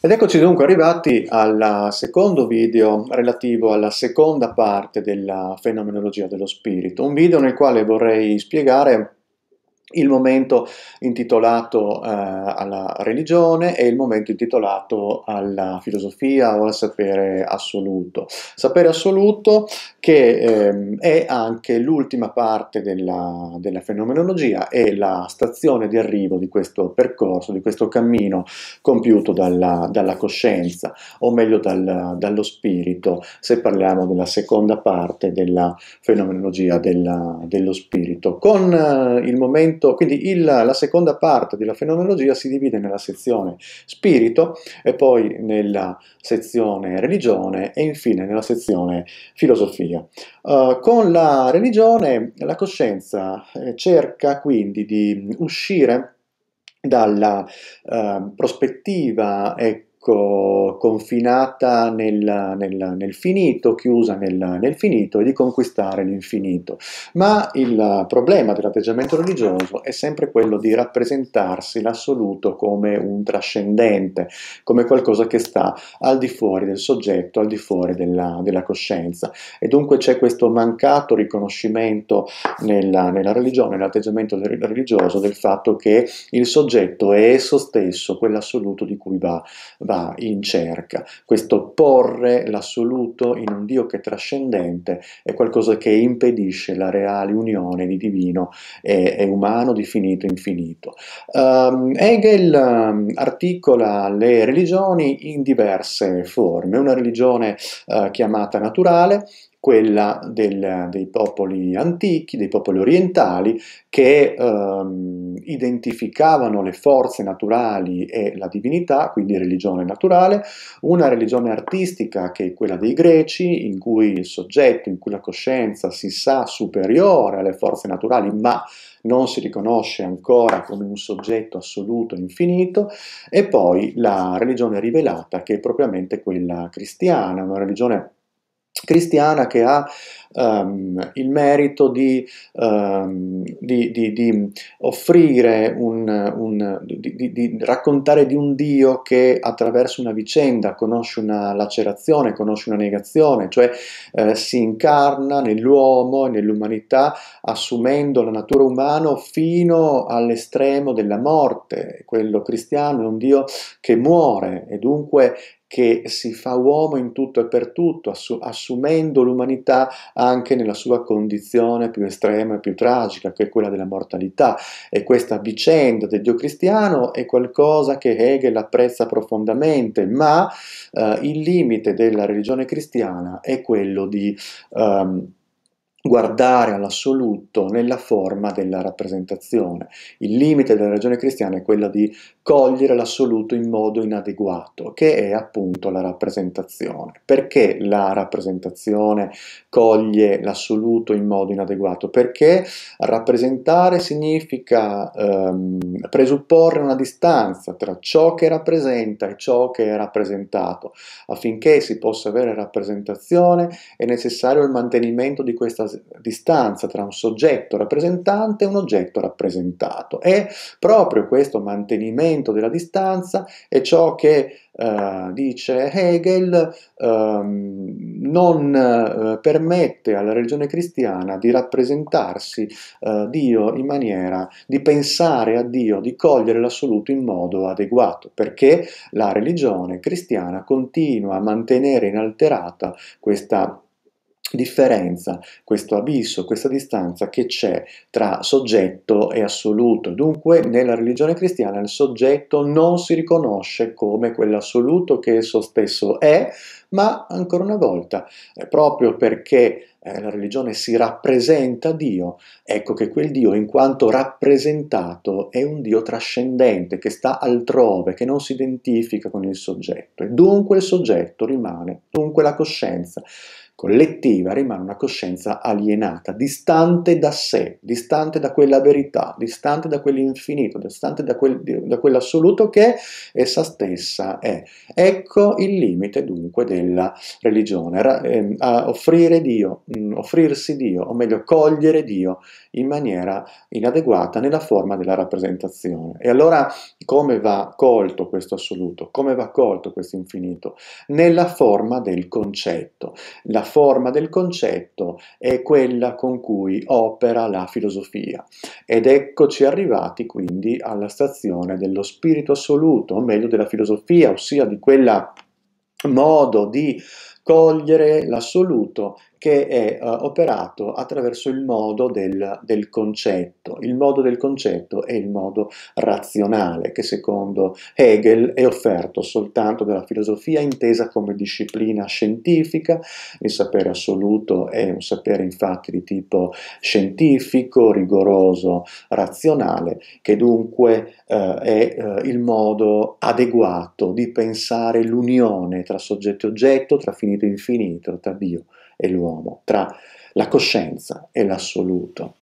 Ed eccoci dunque arrivati al secondo video relativo alla seconda parte della fenomenologia dello spirito, un video nel quale vorrei spiegare il momento intitolato eh, alla religione e il momento intitolato alla filosofia o al sapere assoluto. Sapere assoluto che eh, è anche l'ultima parte della, della, fenomenologia e la stazione di arrivo di questo percorso, di questo cammino compiuto dalla, dalla coscienza, o meglio dal, dallo spirito, se parliamo della seconda parte della fenomenologia della, dello spirito, con eh, il momento spirito, quindi il, la seconda parte della fenomenologia si divide nella sezione spirito e poi nella sezione religione e infine nella sezione filosofia. Uh, con la religione la coscienza eh, cerca quindi di uscire dalla uh, prospettiva e co- confinata nel, nel, nel, finito, chiusa nel, nel, finito e di conquistare l'infinito. Ma il problema dell'atteggiamento religioso è sempre quello di rappresentarsi l'assoluto come un trascendente, come qualcosa che sta al di fuori del soggetto, al di fuori della, della coscienza. E dunque c'è questo mancato riconoscimento nella, nella religione, nell'atteggiamento religioso, del fatto che il soggetto è esso stesso quell'assoluto di cui va, va in cerca. Questo porre l'assoluto in un Dio che è trascendente è qualcosa che impedisce la reale unione di divino e, e umano, di finito e infinito. Um, Hegel um, articola le religioni in diverse forme, una religione uh, chiamata naturale, quella del, dei popoli antichi, dei popoli orientali, che ehm, identificavano le forze naturali e la divinità, quindi religione naturale, una religione artistica che è quella dei greci, in cui il soggetto, in cui la coscienza si sa superiore alle forze naturali, ma non si riconosce ancora come un soggetto assoluto e infinito, e poi la religione rivelata, che è propriamente quella cristiana, una religione cristiana che ha um, il merito di, um, di, di, di offrire, un, un, di, raccontare di un Dio che attraverso una vicenda conosce una lacerazione, conosce una negazione, cioè eh, si incarna nell'uomo e nell'umanità assumendo la natura umana fino all'estremo della morte. Quello cristiano è un Dio che muore e dunque che si fa uomo in tutto e per tutto, assumendo l'umanità anche nella sua condizione più estrema e più tragica, che è quella della mortalità. E questa vicenda del Dio cristiano è qualcosa che Hegel apprezza profondamente, ma eh, il limite della religione cristiana è quello di... Um, guardare all'assoluto nella forma della rappresentazione. Il limite della ragione cristiana è quello di cogliere l'assoluto in modo inadeguato, che è appunto la rappresentazione. Perché la rappresentazione coglie l'assoluto in modo inadeguato? Perché rappresentare significa ehm, presupporre una distanza tra ciò che rappresenta e ciò che è rappresentato. Affinché si possa avere rappresentazione è necessario il mantenimento di questa distanza tra un soggetto rappresentante e un oggetto rappresentato. E proprio questo mantenimento della distanza è ciò che eh, dice Hegel ehm, non eh, permette alla religione cristiana di rappresentarsi eh, Dio in maniera di pensare a Dio, di cogliere l'assoluto in modo adeguato, perché la religione cristiana continua a mantenere inalterata questa differenza, questo abisso, questa distanza che c'è tra soggetto e assoluto. Dunque nella religione cristiana il soggetto non si riconosce come quell'assoluto che esso stesso è, ma ancora una volta, eh, proprio perché eh, la religione si rappresenta Dio, ecco che quel Dio in quanto rappresentato è un Dio trascendente, che sta altrove, che non si identifica con il soggetto e dunque il soggetto rimane, dunque la coscienza collettiva rimane una coscienza alienata, distante da sé, distante da quella verità, distante da quell'infinito, distante da, quel, da quell'assoluto che essa stessa è. Ecco il limite dunque della religione, ra, eh, offrire Dio, mh, mm, offrirsi Dio, o meglio cogliere Dio in maniera inadeguata nella forma della rappresentazione. E allora come va colto questo assoluto? Come va colto questo infinito? Nella forma del concetto. La forma del concetto è quella con cui opera la filosofia. Ed eccoci arrivati quindi alla stazione dello spirito assoluto, o meglio della filosofia, ossia di quella modo di cogliere l'assoluto che è uh, operato attraverso il modo del, del, concetto. Il modo del concetto è il modo razionale che secondo Hegel è offerto soltanto dalla filosofia intesa come disciplina scientifica. Il sapere assoluto è un sapere infatti di tipo scientifico, rigoroso, razionale, che dunque uh, è uh, il modo adeguato di pensare l'unione tra soggetto e oggetto, tra finito infinito infinito tra Dio e l'uomo, tra la coscienza e l'assoluto.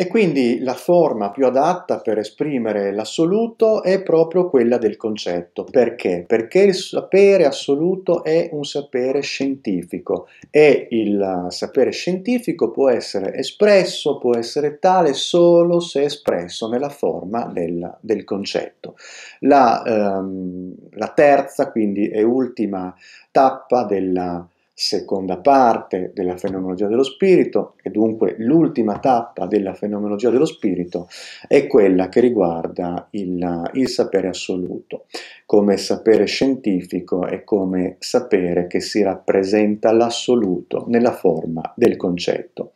E quindi la forma più adatta per esprimere l'assoluto è proprio quella del concetto. Perché? Perché il sapere assoluto è un sapere scientifico e il sapere scientifico può essere espresso, può essere tale solo se espresso nella forma del, del concetto. La, ehm, la terza, quindi, e ultima tappa della seconda parte della fenomenologia dello spirito e dunque l'ultima tappa della fenomenologia dello spirito è quella che riguarda il, il, sapere assoluto come sapere scientifico e come sapere che si rappresenta l'assoluto nella forma del concetto.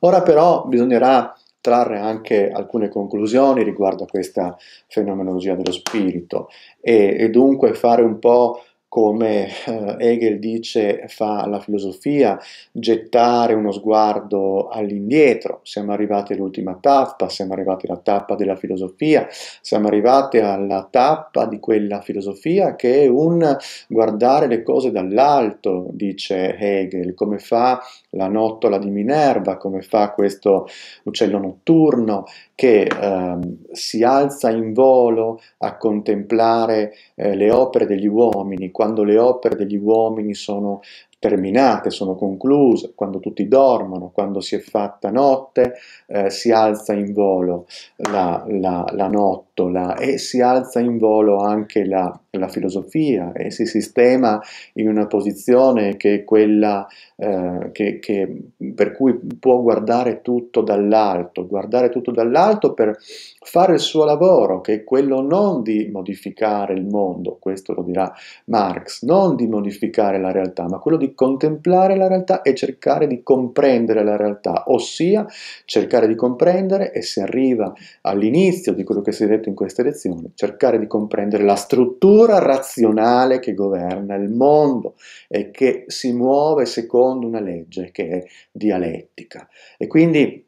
Ora però bisognerà trarre anche alcune conclusioni riguardo a questa fenomenologia dello spirito e, e dunque fare un po' come eh, Hegel dice fa la filosofia, gettare uno sguardo all'indietro, siamo arrivati all'ultima tappa, siamo arrivati alla tappa della filosofia, siamo arrivati alla tappa di quella filosofia che è un guardare le cose dall'alto, dice Hegel, come fa la nottola di Minerva, come fa questo uccello notturno che eh, si alza in volo a contemplare eh, le opere degli uomini, quando le opere degli uomini sono terminate, sono concluse, quando tutti dormono, quando si è fatta notte, eh, si alza in volo la, la, la, nottola e si alza in volo anche la, la, filosofia e si sistema in una posizione che è quella eh, che, che, per cui può guardare tutto dall'alto, guardare tutto dall'alto per fare il suo lavoro, che è quello non di modificare il mondo, questo lo dirà Marx, non di modificare la realtà, ma quello di di contemplare la realtà e cercare di comprendere la realtà, ossia cercare di comprendere, e si arriva all'inizio di quello che si è detto in queste lezioni, cercare di comprendere la struttura razionale che governa il mondo e che si muove secondo una legge che è dialettica. E quindi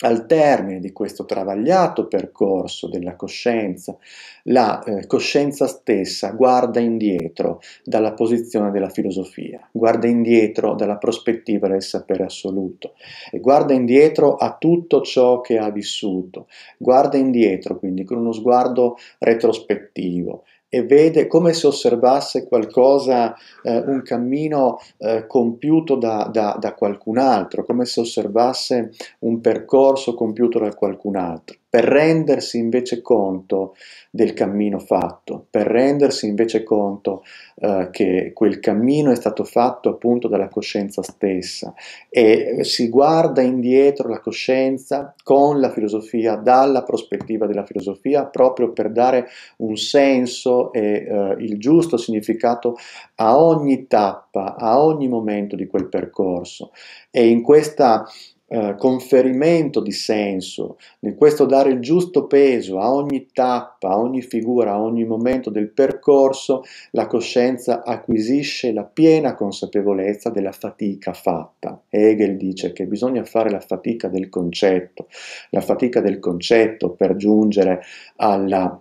al termine di questo travagliato percorso della coscienza, la eh, coscienza stessa guarda indietro dalla posizione della filosofia, guarda indietro dalla prospettiva del sapere assoluto e guarda indietro a tutto ciò che ha vissuto, guarda indietro quindi con uno sguardo retrospettivo e vede come se osservasse qualcosa, eh, un cammino eh, compiuto da, da, da qualcun altro, come se osservasse un percorso compiuto da qualcun altro per rendersi invece conto del cammino fatto, per rendersi invece conto eh, che quel cammino è stato fatto appunto dalla coscienza stessa e si guarda indietro la coscienza con la filosofia, dalla prospettiva della filosofia, proprio per dare un senso e eh, il giusto significato a ogni tappa, a ogni momento di quel percorso. E in questa eh, conferimento di senso, in questo dare il giusto peso a ogni tappa, a ogni figura, a ogni momento del percorso, la coscienza acquisisce la piena consapevolezza della fatica fatta. Hegel dice che bisogna fare la fatica del concetto, la fatica del concetto per giungere alla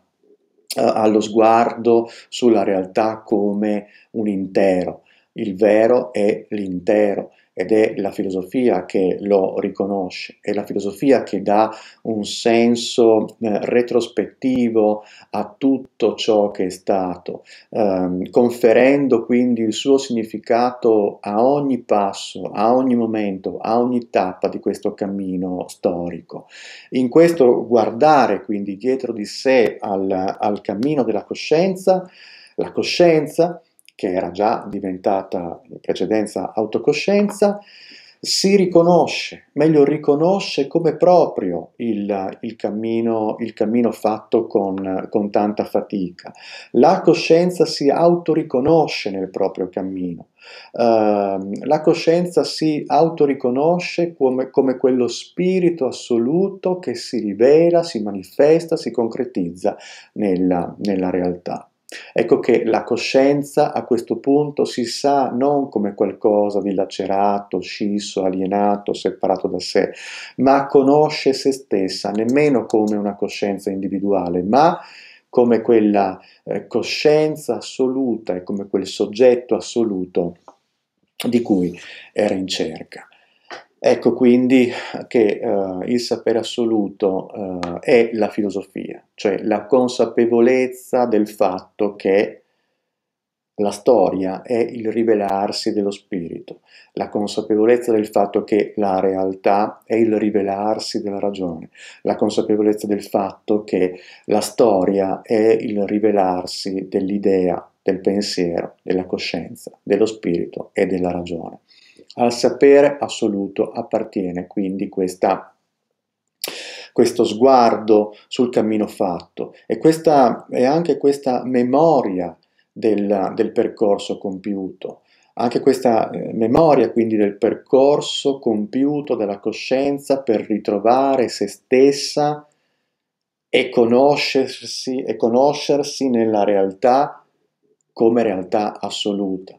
allo sguardo sulla realtà come un intero. Il vero è l'intero, ed è la filosofia che lo riconosce, è la filosofia che dà un senso eh, retrospettivo a tutto ciò che è stato, ehm, conferendo quindi il suo significato a ogni passo, a ogni momento, a ogni tappa di questo cammino storico. In questo guardare quindi dietro di sé al, al cammino della coscienza, la coscienza che era già diventata in precedenza autocoscienza, si riconosce, meglio riconosce come proprio il, il, cammino, il cammino, fatto con, con, tanta fatica. La coscienza si autoriconosce nel proprio cammino, uh, la coscienza si autoriconosce come, come quello spirito assoluto che si rivela, si manifesta, si concretizza nella, nella realtà. Ecco che la coscienza a questo punto si sa non come qualcosa di lacerato, scisso, alienato, separato da sé, ma conosce se stessa, nemmeno come una coscienza individuale, ma come quella eh, coscienza assoluta e come quel soggetto assoluto di cui era in cerca. Ecco quindi che uh, il sapere assoluto uh, è la filosofia, cioè la consapevolezza del fatto che la storia è il rivelarsi dello spirito, la consapevolezza del fatto che la realtà è il rivelarsi della ragione, la consapevolezza del fatto che la storia è il rivelarsi dell'idea, del pensiero, della coscienza, dello spirito e della ragione. Al sapere assoluto appartiene quindi questa questo sguardo sul cammino fatto e, questa, e anche questa memoria del, del, percorso compiuto, anche questa eh, memoria quindi del percorso compiuto della coscienza per ritrovare se stessa e conoscersi, e conoscersi nella realtà come realtà assoluta.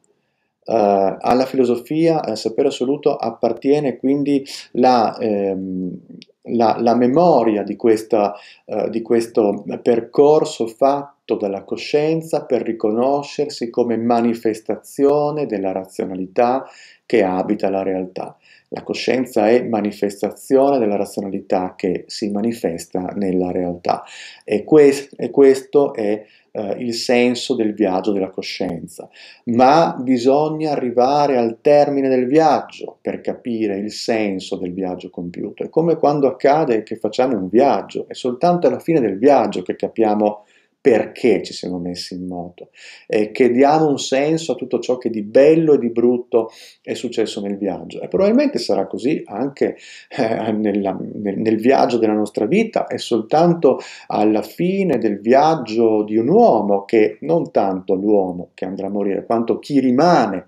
Uh, alla filosofia, al eh, sapere assoluto, appartiene quindi la, ehm, la, la memoria di, questa, uh, di, questo percorso fatto dalla coscienza per riconoscersi come manifestazione della razionalità che abita la realtà. La coscienza è manifestazione della razionalità che si manifesta nella realtà e, que- e questo è eh, il senso del viaggio della coscienza, ma bisogna arrivare al termine del viaggio per capire il senso del viaggio compiuto. È come quando accade che facciamo un viaggio, è soltanto alla fine del viaggio che capiamo perché ci siamo messi in moto, eh, che diamo un senso a tutto ciò che di bello e di brutto è successo nel viaggio. E probabilmente sarà così anche eh, nella, nel, nel, viaggio della nostra vita, è soltanto alla fine del viaggio di un uomo che non tanto l'uomo che andrà a morire, quanto chi rimane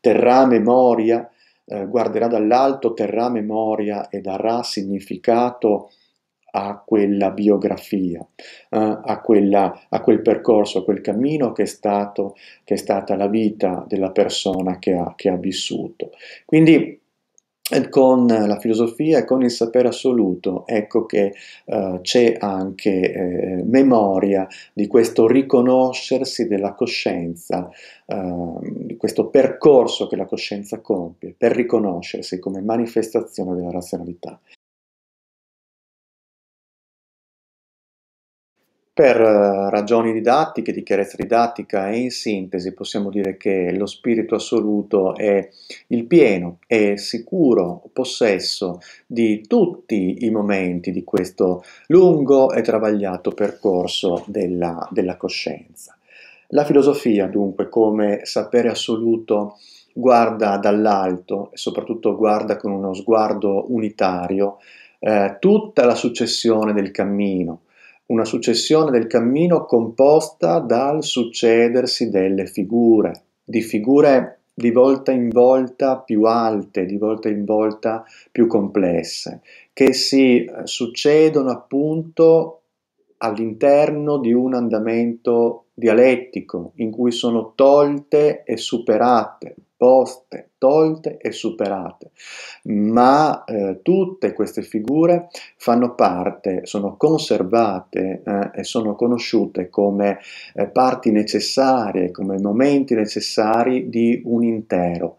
terrà memoria, eh, guarderà dall'alto, terrà memoria e darà significato a quella biografia, eh, a, quella, a quel percorso, a quel cammino che è, stato, che è stata la vita della persona che ha, che ha vissuto. Quindi eh, con la filosofia e con il sapere assoluto, ecco che eh, c'è anche eh, memoria di questo riconoscersi della coscienza, eh, di questo percorso che la coscienza compie per riconoscersi come manifestazione della razionalità. Per eh, ragioni didattiche, di chiarezza didattica e in sintesi possiamo dire che lo spirito assoluto è il pieno e sicuro possesso di tutti i momenti di questo lungo e travagliato percorso della, della coscienza. La filosofia, dunque, come sapere assoluto, guarda dall'alto e soprattutto guarda con uno sguardo unitario eh, tutta la successione del cammino una successione del cammino composta dal succedersi delle figure, di figure di volta in volta più alte, di volta in volta più complesse, che si eh, succedono appunto all'interno di un andamento dialettico in cui sono tolte e superate poste, tolte e superate, ma eh, tutte queste figure fanno parte, sono conservate eh, e sono conosciute come eh, parti necessarie, come momenti necessari di un intero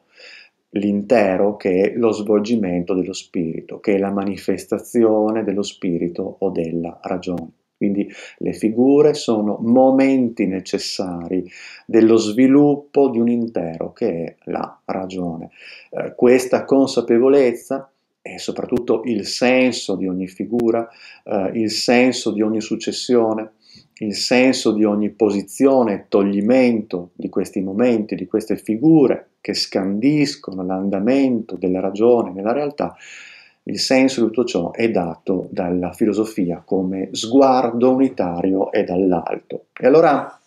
l'intero che è lo svolgimento dello spirito, che è la manifestazione dello spirito o della ragione. Quindi le figure sono momenti necessari dello sviluppo di un intero che è la ragione. Eh, questa consapevolezza e soprattutto il senso di ogni figura, eh, il senso di ogni successione, il senso di ogni posizione, toglimento di questi momenti, di queste figure che scandiscono l'andamento della ragione nella realtà, il senso di tutto ciò è dato dalla filosofia come sguardo unitario e dall'alto. E allora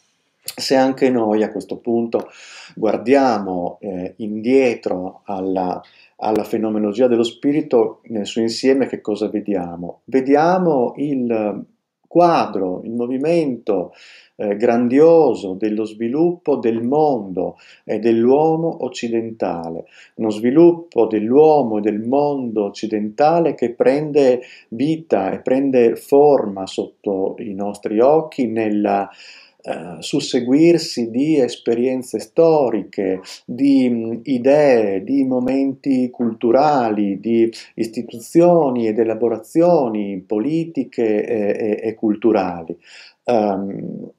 se anche noi a questo punto guardiamo eh, indietro alla, alla, fenomenologia dello spirito nel suo insieme, che cosa vediamo? Vediamo il quadro, il movimento eh, grandioso dello sviluppo del mondo e dell'uomo occidentale, uno sviluppo dell'uomo e del mondo occidentale che prende vita e prende forma sotto i nostri occhi nella eh, susseguirsi di esperienze storiche, di mh, mm, idee, di momenti culturali, di istituzioni ed elaborazioni politiche e, eh, e, e culturali. Um,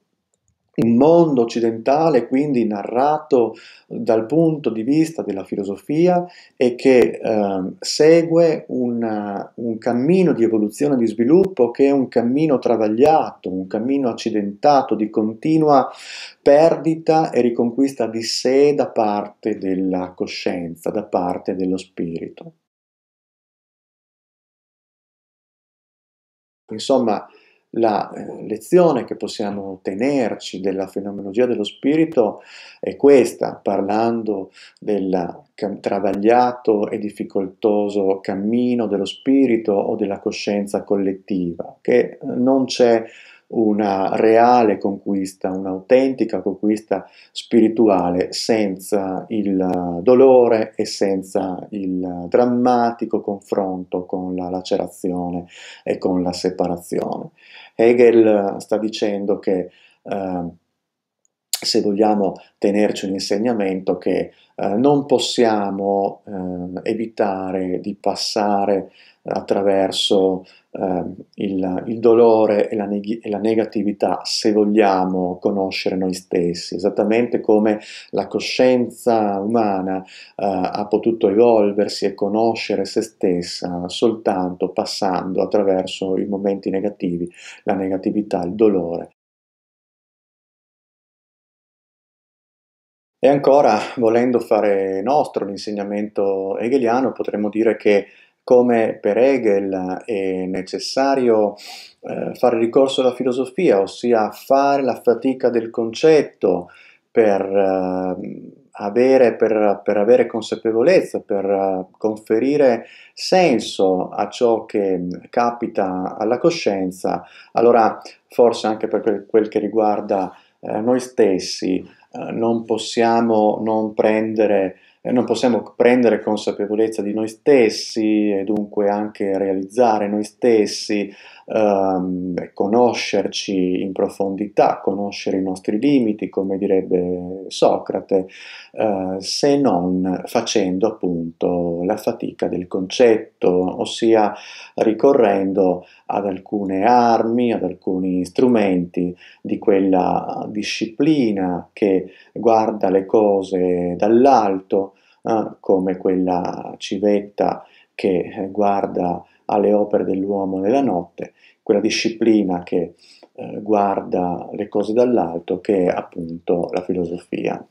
un mondo occidentale quindi narrato dal punto di vista della filosofia e che eh, segue una, un cammino di evoluzione e di sviluppo che è un cammino travagliato, un cammino accidentato di continua perdita e riconquista di sé da parte della coscienza, da parte dello spirito. Insomma, la eh, lezione che possiamo tenerci della fenomenologia dello spirito è questa, parlando del travagliato e difficoltoso cammino dello spirito o della coscienza collettiva, che non c'è una reale conquista, un'autentica conquista spirituale senza il dolore e senza il drammatico confronto con la lacerazione e con la separazione. Hegel sta dicendo che eh, se vogliamo tenerci un insegnamento che eh, non possiamo eh, evitare di passare attraverso eh, il, il, dolore e la, neg- e la, negatività se vogliamo conoscere noi stessi, esattamente come la coscienza umana eh, ha potuto evolversi e conoscere se stessa soltanto passando attraverso i momenti negativi, la negatività, il dolore. E ancora, volendo fare nostro l'insegnamento hegeliano, potremmo dire che come per Hegel è necessario eh, fare ricorso alla filosofia, ossia fare la fatica del concetto per, eh, avere, per, per avere, consapevolezza, per eh, conferire senso a ciò che capita alla coscienza, allora forse anche per quel che riguarda eh, noi stessi eh, non possiamo non prendere non possiamo prendere consapevolezza di noi stessi e dunque anche realizzare noi stessi, ehm, conoscerci in profondità, conoscere i nostri limiti, come direbbe Socrate, eh, se non facendo appunto la fatica del concetto, ossia ricorrendo ad alcune armi, ad alcuni strumenti di quella disciplina che guarda le cose dall'alto, eh, come quella civetta che guarda alle opere dell'uomo nella notte, quella disciplina che eh, guarda le cose dall'alto che è appunto la filosofia.